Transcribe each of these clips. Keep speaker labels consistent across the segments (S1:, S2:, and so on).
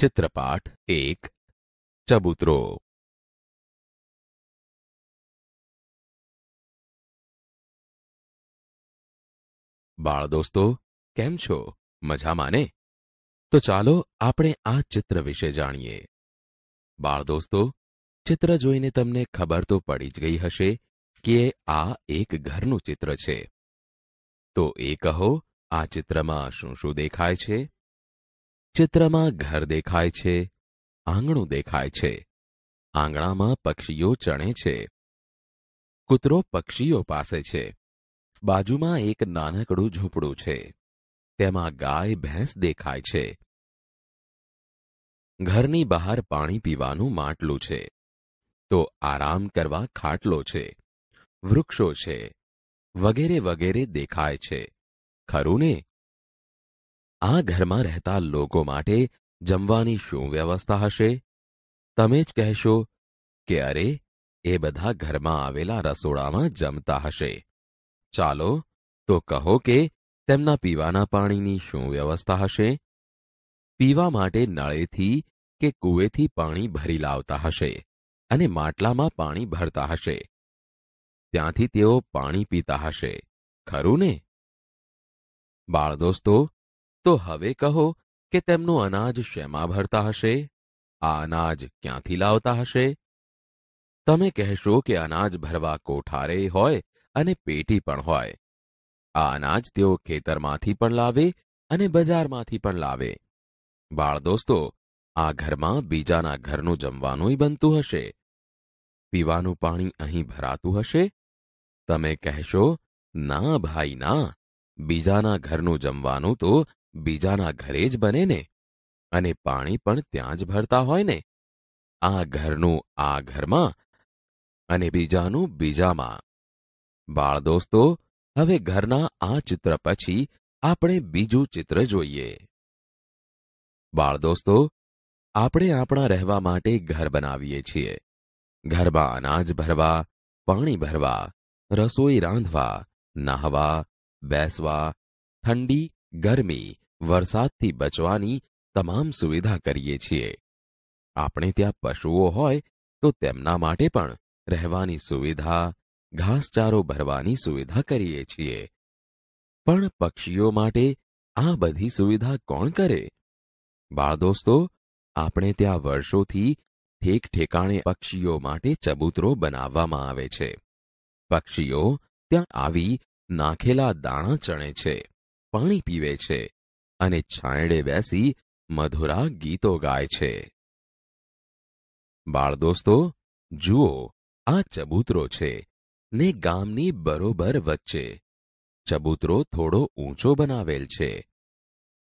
S1: ચિત્રપાઠ એક ચબૂતરો બાળ દોસ્તો કેમ છો મજામાં ને તો ચાલો આપણે આ ચિત્ર વિશે
S2: જાણીએ બાળ દોસ્તો ચિત્ર જોઈને તમને ખબર તો પડી જ ગઈ હશે કે આ એક ઘરનું ચિત્ર છે તો એ કહો આ ચિત્રમાં શું શું દેખાય છે ચિત્રમાં ઘર દેખાય છે આંગણું દેખાય છે આંગણામાં પક્ષીઓ ચણે છે કૂતરો પક્ષીઓ પાસે છે બાજુમાં એક નાનકડું ઝૂંપડું છે તેમાં ગાય ભેંસ દેખાય છે ઘરની બહાર પાણી પીવાનું માટલું છે તો આરામ કરવા ખાટલો છે વૃક્ષો છે વગેરે વગેરે દેખાય છે ખરું ને આ ઘરમાં રહેતા લોકો માટે જમવાની શું વ્યવસ્થા હશે તમે જ કહેશો કે અરે એ બધા ઘરમાં આવેલા રસોડામાં જમતા હશે ચાલો તો કહો કે તેમના પીવાના પાણીની શું વ્યવસ્થા હશે પીવા માટે નળેથી કે કુવેથી પાણી ભરી લાવતા હશે અને માટલામાં પાણી ભરતા હશે ત્યાંથી તેઓ પાણી પીતા હશે ખરું ને બાળ દોસ્તો તો હવે કહો કે તેમનું અનાજ શેમાં ભરતા હશે આ અનાજ ક્યાંથી લાવતા હશે તમે કહેશો કે અનાજ ભરવા કોઠારે હોય અને પેટી પણ હોય આ અનાજ તેઓ ખેતરમાંથી પણ લાવે અને બજારમાંથી પણ લાવે બાળ દોસ્તો આ ઘરમાં બીજાના ઘરનું જમવાનું બનતું હશે પીવાનું પાણી અહીં ભરાતું હશે તમે કહેશો ના ભાઈ ના બીજાના ઘરનું જમવાનું તો બીજાના ઘરે જ બને ને અને પાણી પણ ત્યાં જ ભરતા હોય ને આ ઘરનું આ ઘરમાં અને બીજાનું બીજામાં બાળ દોસ્તો હવે ઘરના આ ચિત્ર પછી આપણે બીજું ચિત્ર જોઈએ બાળ દોસ્તો આપણે આપણા રહેવા માટે ઘર બનાવીએ છીએ ઘરમાં અનાજ ભરવા પાણી ભરવા રસોઈ રાંધવા નાહવા બેસવા ઠંડી ગરમી વરસાદથી બચવાની તમામ સુવિધા કરીએ છીએ આપણે ત્યાં પશુઓ હોય તો તેમના માટે પણ રહેવાની સુવિધા ઘાસચારો ભરવાની સુવિધા કરીએ છીએ પણ પક્ષીઓ માટે આ બધી સુવિધા કોણ કરે બાળદોસ્તો આપણે ત્યાં વર્ષોથી ઠેક ઠેકાણે પક્ષીઓ માટે ચબૂતરો બનાવવામાં આવે છે પક્ષીઓ ત્યાં આવી નાખેલા દાણા ચણે છે પાણી પીવે છે અને છાંયડે બેસી મધુરા ગીતો ગાય છે બાળ દોસ્તો જુઓ આ ચબૂતરો છે ને ગામની બરોબર વચ્ચે ચબૂતરો થોડો ઊંચો બનાવેલ છે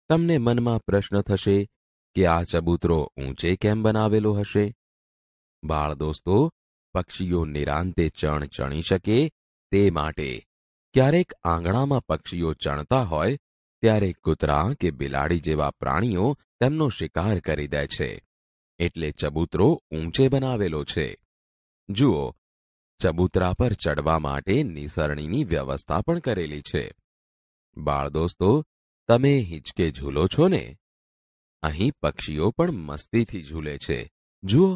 S2: તમને મનમાં પ્રશ્ન થશે કે આ ચબૂતરો ઊંચે કેમ બનાવેલો હશે બાળ દોસ્તો પક્ષીઓ નિરાંતે ચણ ચણી શકે તે માટે ક્યારેક આંગણામાં પક્ષીઓ ચણતા હોય ત્યારે કૂતરા કે બિલાડી જેવા પ્રાણીઓ તેમનો શિકાર કરી દે છે એટલે ચબૂતરો ઊંચે બનાવેલો છે જુઓ ચબૂતરા પર ચડવા માટે નિસરણીની વ્યવસ્થા પણ કરેલી છે બાળ દોસ્તો તમે હિંચકે ઝૂલો છો ને અહીં પક્ષીઓ પણ મસ્તીથી ઝૂલે છે જુઓ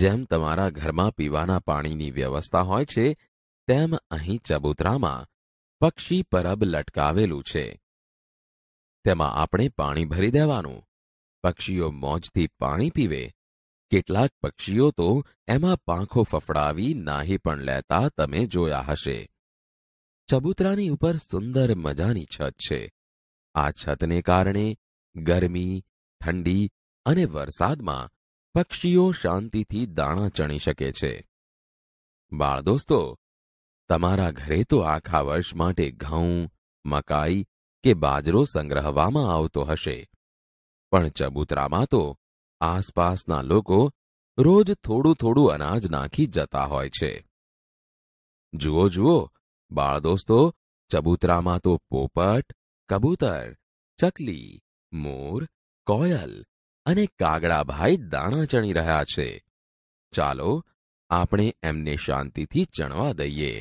S2: જેમ તમારા ઘરમાં પીવાના પાણીની વ્યવસ્થા હોય છે તેમ અહીં ચબૂતરામાં પક્ષી પરબ લટકાવેલું છે તેમાં આપણે પાણી ભરી દેવાનું પક્ષીઓ મોજથી પાણી પીવે કેટલાક પક્ષીઓ તો એમાં પાંખો ફફડાવી નાહી પણ લેતા તમે જોયા હશે ચબુતરાની ઉપર સુંદર મજાની છત છે આ છતને કારણે ગરમી ઠંડી અને વરસાદમાં પક્ષીઓ શાંતિથી દાણા ચણી શકે છે બાળ દોસ્તો તમારા ઘરે તો આખા વર્ષ માટે ઘઉં મકાઈ કે બાજરો સંગ્રહવામાં આવતો હશે પણ ચબૂતરામાં તો આસપાસના લોકો રોજ થોડું થોડું અનાજ નાખી જતા હોય છે જુઓ જુઓ બાળ દોસ્તો ચબૂતરામાં તો પોપટ કબૂતર ચકલી મોર કોયલ અને કાગડાભાઈ
S1: દાણા ચણી રહ્યા છે ચાલો આપણે એમને શાંતિથી ચણવા દઈએ